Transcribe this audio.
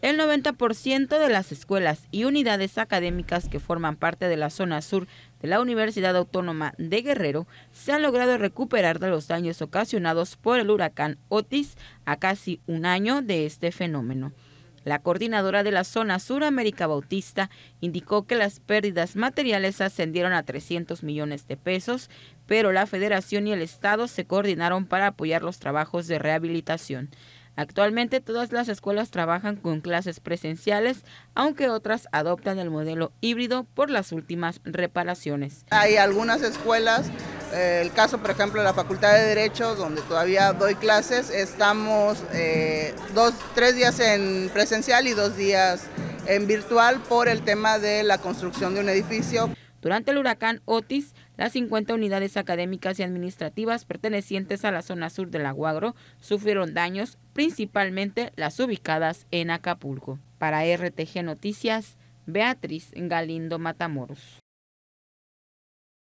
El 90% de las escuelas y unidades académicas que forman parte de la zona sur de la Universidad Autónoma de Guerrero se han logrado recuperar de los daños ocasionados por el huracán Otis a casi un año de este fenómeno. La coordinadora de la zona Suramérica Bautista indicó que las pérdidas materiales ascendieron a 300 millones de pesos, pero la federación y el Estado se coordinaron para apoyar los trabajos de rehabilitación. Actualmente todas las escuelas trabajan con clases presenciales, aunque otras adoptan el modelo híbrido por las últimas reparaciones. Hay algunas escuelas eh, el caso, por ejemplo, de la Facultad de Derecho, donde todavía doy clases, estamos eh, tres días en presencial y dos días en virtual por el tema de la construcción de un edificio. Durante el huracán Otis, las 50 unidades académicas y administrativas pertenecientes a la zona sur del Aguagro sufrieron daños, principalmente las ubicadas en Acapulco. Para RTG Noticias, Beatriz Galindo Matamoros.